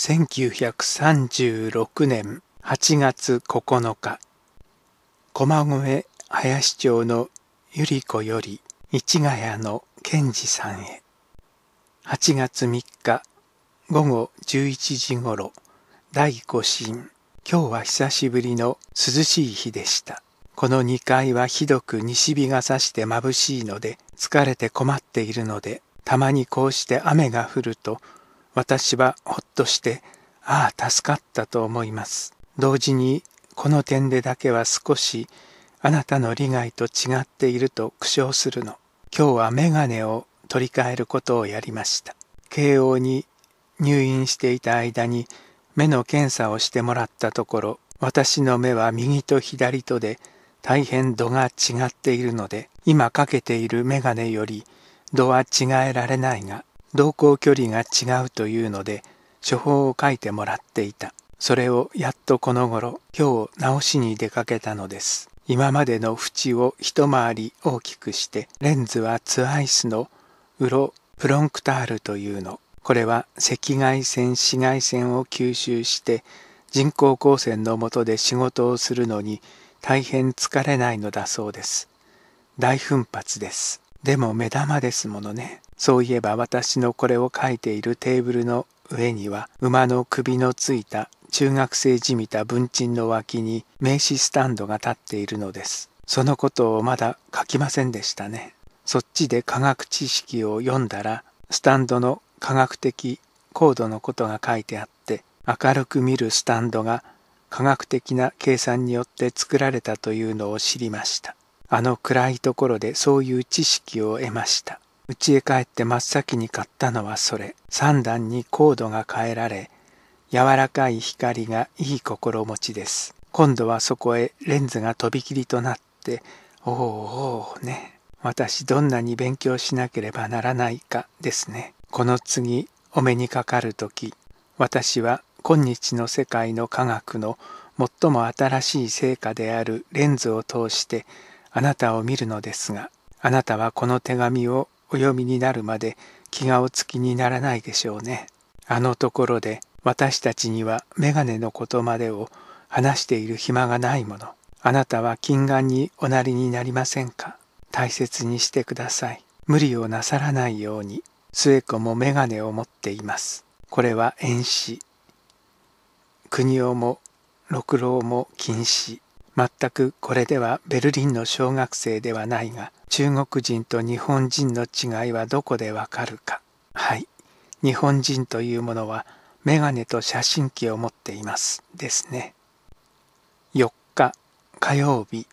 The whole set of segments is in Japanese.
1936年8月9日駒込林町の百合子より市ヶ谷の賢治さんへ8月3日午後11時ごろ第5審今日は久しぶりの涼しい日でしたこの2階はひどく西日が差して眩しいので疲れて困っているのでたまにこうして雨が降ると私はほっとして、ああ、助かったと思います。同時に、この点でだけは少し、あなたの利害と違っていると苦笑するの。今日は眼鏡を取り替えることをやりました。慶応に入院していた間に目の検査をしてもらったところ、私の目は右と左とで大変度が違っているので、今かけている眼鏡より度は違えられないが、同行距離が違うというので処方を書いてもらっていたそれをやっとこの頃今日直しに出かけたのです今までの縁を一回り大きくしてレンズはツアイスのウロプロンクタールというのこれは赤外線紫外線を吸収して人工光線の下で仕事をするのに大変疲れないのだそうです大奮発ですでも目玉ですものね。そういえば私のこれを書いているテーブルの上には馬の首のついた中学生じみた文鎮の脇に名刺スタンドが立っているのです。そのことをまだ書きませんでしたね。そっちで科学知識を読んだらスタンドの科学的高度のことが書いてあって明るく見るスタンドが科学的な計算によって作られたというのを知りました。あの暗いところでそういう知識を得ました。家へ帰って真っ先に買ったのはそれ。3段にコードが変えられ、柔らかい光がいい心持ちです。今度はそこへレンズがとびきりとなって、おおおおね。私どんなに勉強しなければならないかですね。この次、お目にかかる時、私は今日の世界の科学の最も新しい成果であるレンズを通してあなたを見るのですがあなたはこの手紙をお読みになるまで気がお付きにならないでしょうね。あのところで私たちには眼鏡のことまでを話している暇がないもの。あなたは近眼におなりになりませんか大切にしてください。無理をなさらないように末子も眼鏡を持っています。これは遠視。国をも六郎も禁止。全くこれではベルリンの小学生ではないが中国人と日本人の違いはどこでわかるかはい日本人というものはメガネと写真機を持っていますですね4日火曜日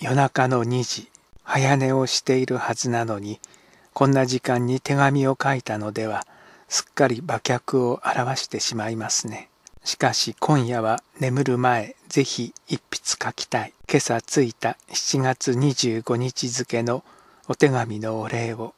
夜中の2時早寝をしているはずなのにこんな時間に手紙を書いたのではすっかり馬脚を表してしまいますねしかし今夜は眠る前ぜひ一筆書きたい。今朝ついた7月25日付のお手紙のお礼を。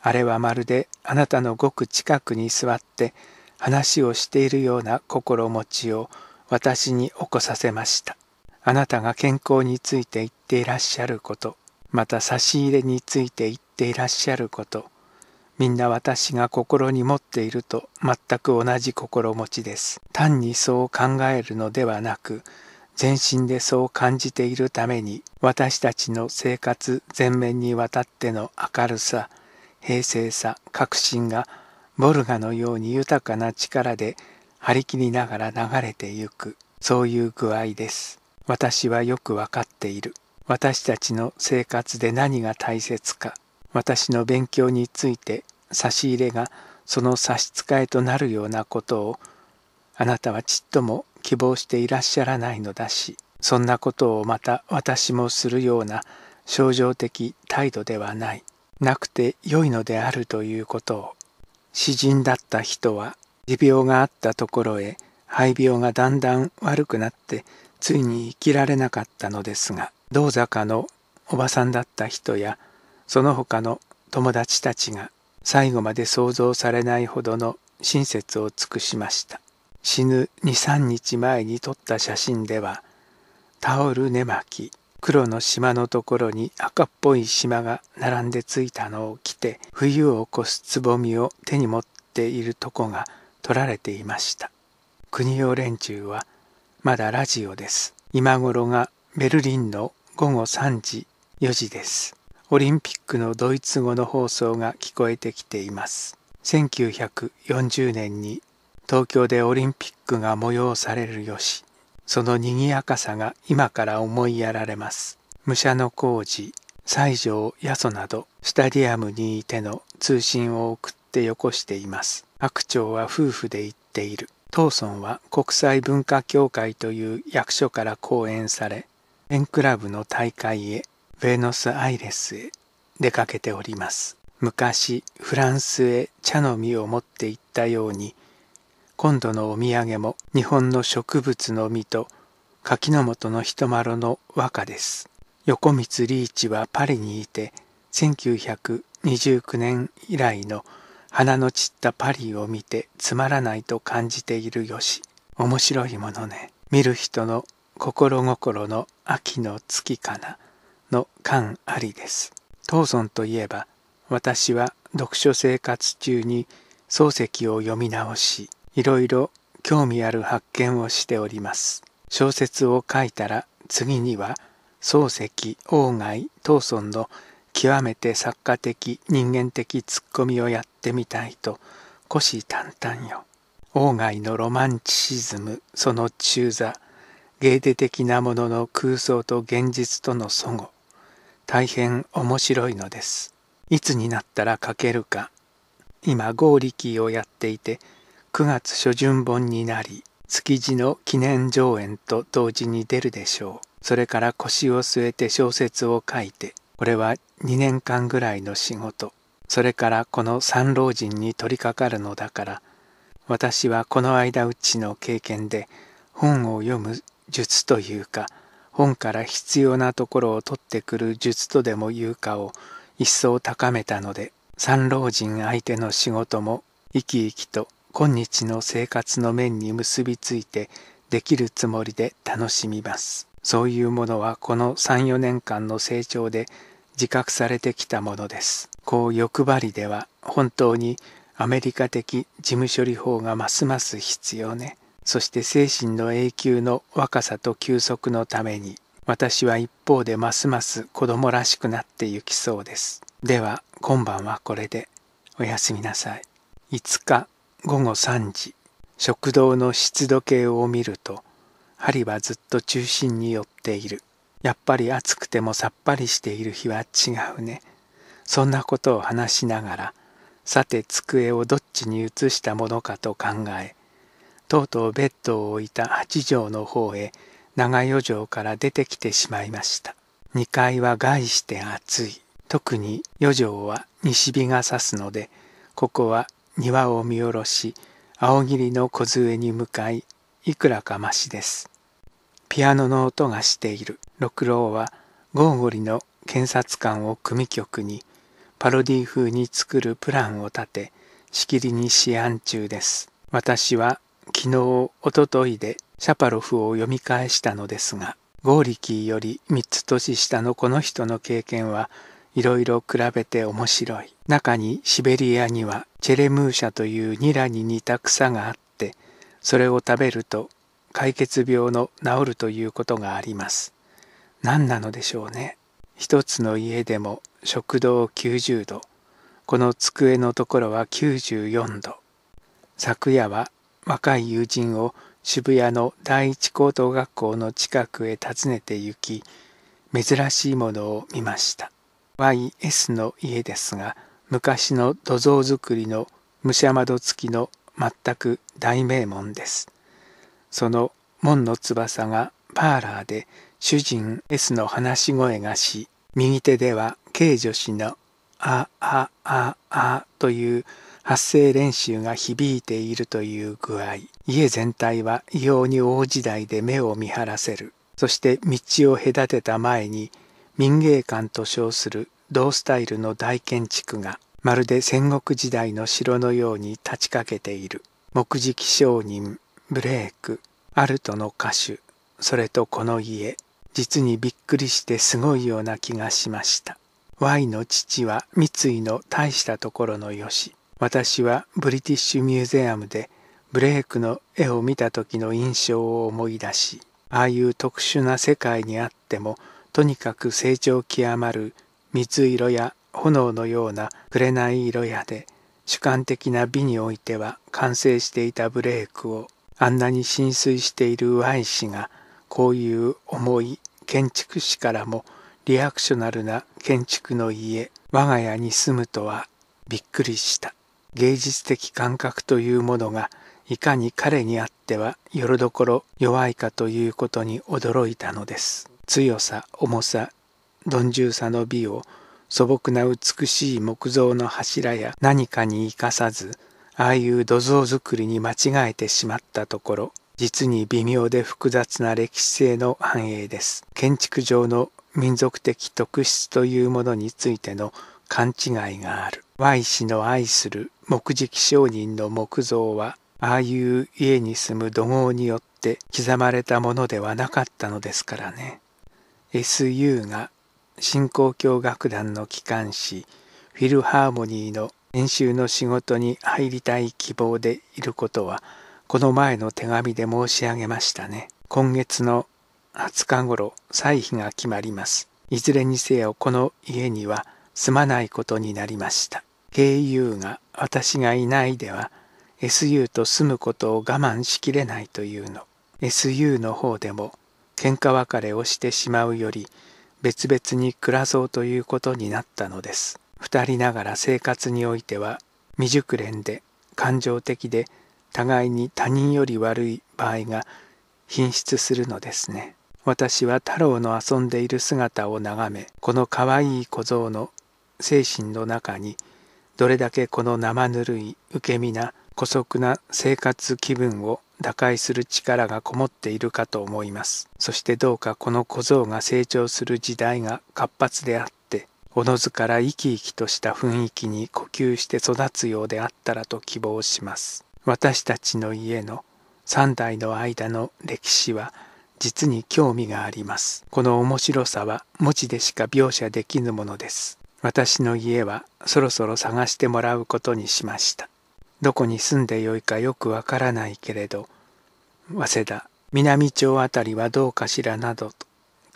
あれはまるであなたのごく近くに座って話をしているような心持ちを私に起こさせました。あなたが健康について言っていらっしゃること、また差し入れについて言っていらっしゃること、みんな私が心に持っていると全く同じ心持ちです。単にそう考えるのではなく、全身でそう感じているために、私たちの生活全面にわたっての明るさ、平静さ、確信が、ボルガのように豊かな力で張り切りながら流れてゆく、そういう具合です。私はよくわかっている。私たちの生活で何が大切か、私の勉強について差し入れがその差し支えとなるようなことをあなたはちっとも希望していらっしゃらないのだしそんなことをまた私もするような症状的態度ではないなくてよいのであるということを詩人だった人は持病があったところへ肺病がだんだん悪くなってついに生きられなかったのですが銅坂のおばさんだった人やその他の友達たちが最後まで想像されないほどの親切を尽くしました死ぬ23日前に撮った写真ではタオル寝巻き黒の島のところに赤っぽい島が並んでついたのを着て冬を越すつぼみを手に持っているとこが撮られていました国用連中はまだラジオです今頃がベルリンの午後3時4時ですオリンピックのドイツ語の放送が聞こえてきています1940年に東京でオリンピックが催されるよしその賑やかさが今から思いやられます武者の工事西条八十などスタディアムにいての通信を送ってよこしています白鳥は夫婦で行っている藤村は国際文化協会という役所から講演され円ンクラブの大会へベノスアイレスへ出かけております昔フランスへ茶の実を持って行ったように今度のお土産も日本の植物の実と柿の本のまろの和歌です横光リーチはパリにいて1929年以来の花の散ったパリを見てつまらないと感じているよし面白いものね見る人の心心の秋の月かなの感ありです。東尊といえば、私は読書生活中に漱石を読み直し、いろいろ興味ある発見をしております。小説を書いたら次には漱石、鴎外、東村の極めて作家的人間的ツッコミをやってみたいと虎視眈々よ。鴎外のロマンチシズムその中座芸手的なものの空想と現実との齟語。大変面白いのです。いつになったら書けるか。今、ゴーリキーをやっていて、9月初旬本になり、築地の記念上演と同時に出るでしょう。それから腰を据えて小説を書いて、これは2年間ぐらいの仕事。それからこの三老人に取り掛かるのだから、私はこの間うちの経験で本を読む術というか、本から必要なところを取ってくる術とでも言うかを一層高めたので三老人相手の仕事も生き生きと今日の生活の面に結びついてできるつもりで楽しみますそういうものはこの34年間の成長で自覚されてきたものですこう欲張りでは本当にアメリカ的事務処理法がますます必要ねそして精神の永久の若さと休息のために私は一方でますます子供らしくなってゆきそうですでは今晩はこれでおやすみなさい5日午後3時食堂の湿度計を見ると針はずっと中心に寄っているやっぱり暑くてもさっぱりしている日は違うねそんなことを話しながらさて机をどっちに移したものかと考えとうとうベッドを置いた八畳の方へ長与城から出てきてしまいました2階は害して暑い特に余城は西日が差すのでここは庭を見下ろし青霧の小杖に向かいいくらかましですピアノの音がしている六郎はゴーゴリの検察官を組曲にパロディ風に作るプランを立てしきりに思案中です私は昨日、おとといでシャパロフを読み返したのですが、ゴーリキーより3つ年下のこの人の経験はいろいろ比べて面白い。中にシベリアにはチェレムーシャというニラに似た草があって、それを食べると解決病の治るということがあります。何なのでしょうね。一つの家でも食堂90度、この机のところは94度。昨夜は若い友人を渋谷の第一高等学校の近くへ訪ねて行き珍しいものを見ました YS の家ですが昔の土蔵造りの武者窓付きの全く大名門ですその門の翼がパーラーで主人 S の話し声がし右手では軽女子の「ああああ」という「発声練習が響いているという具合家全体は異様に大時代で目を見張らせるそして道を隔てた前に民芸館と称する同スタイルの大建築がまるで戦国時代の城のように立ちかけている木喰商人ブレークアルトの歌手それとこの家実にびっくりしてすごいような気がしました Y の父は三井の大したところのよし私はブリティッシュミュージアムでブレイクの絵を見た時の印象を思い出しああいう特殊な世界にあってもとにかく成長極まる水色や炎のような紅色やで主観的な美においては完成していたブレイクをあんなに浸水しているワイ氏がこういう重い建築士からもリアクショナルな建築の家我が家に住むとはびっくりした。芸術的感覚というものがいかに彼にあってはよろどころ弱いかということに驚いたのです強さ重さ鈍重さの美を素朴な美しい木造の柱や何かに生かさずああいう土蔵造りに間違えてしまったところ実に微妙で複雑な歴史性の繁栄です建築上の民族的特質というものについての勘違いがある Y 氏の愛する目次商人の木造はああいう家に住む怒号によって刻まれたものではなかったのですからね SU が新興教楽団の機関誌フィルハーモニーの演習の仕事に入りたい希望でいることはこの前の手紙で申し上げましたね今月の20日頃歳費が決まりますいずれにせよこの家には住まないことになりました au が私がいないでは su と住むことを我慢しきれないというの su の方でも喧嘩別れをしてしまうより別々に暮らそうということになったのです二人ながら生活においては未熟練で感情的で互いに他人より悪い場合が品質するのですね私は太郎の遊んでいる姿を眺めこの可愛い小僧の精神の中にどれだけこの生ぬるい受け身な姑息な生活気分を打開する力がこもっているかと思いますそしてどうかこの小僧が成長する時代が活発であっておのずから生き生きとした雰囲気に呼吸して育つようであったらと希望します私たちの家の3代の間の歴史は実に興味がありますこの面白さは文字でしか描写できぬものです私の家はそろそろ探してもらうことにしました。どこに住んでよいかよくわからないけれど、早稲田、南町あたりはどうかしらなどと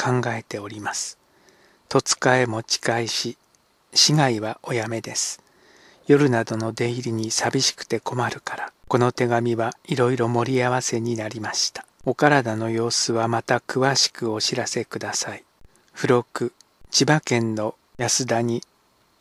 考えております。戸塚へ持ち返し、市街はおやめです。夜などの出入りに寂しくて困るから、この手紙はいろいろ盛り合わせになりました。お体の様子はまた詳しくお知らせください。付録、千葉県の安田に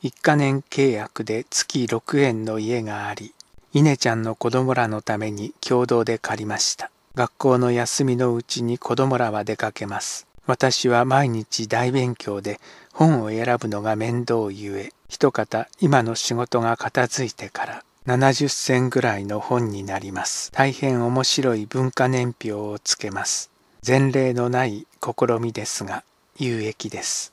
一か年契約で月6円の家があり、稲ちゃんの子供らのために共同で借りました。学校の休みのうちに子供らは出かけます。私は毎日大勉強で本を選ぶのが面倒ゆえ、一方今の仕事が片付いてから70銭ぐらいの本になります。大変面白い文化年表をつけます。前例のない試みですが、有益です。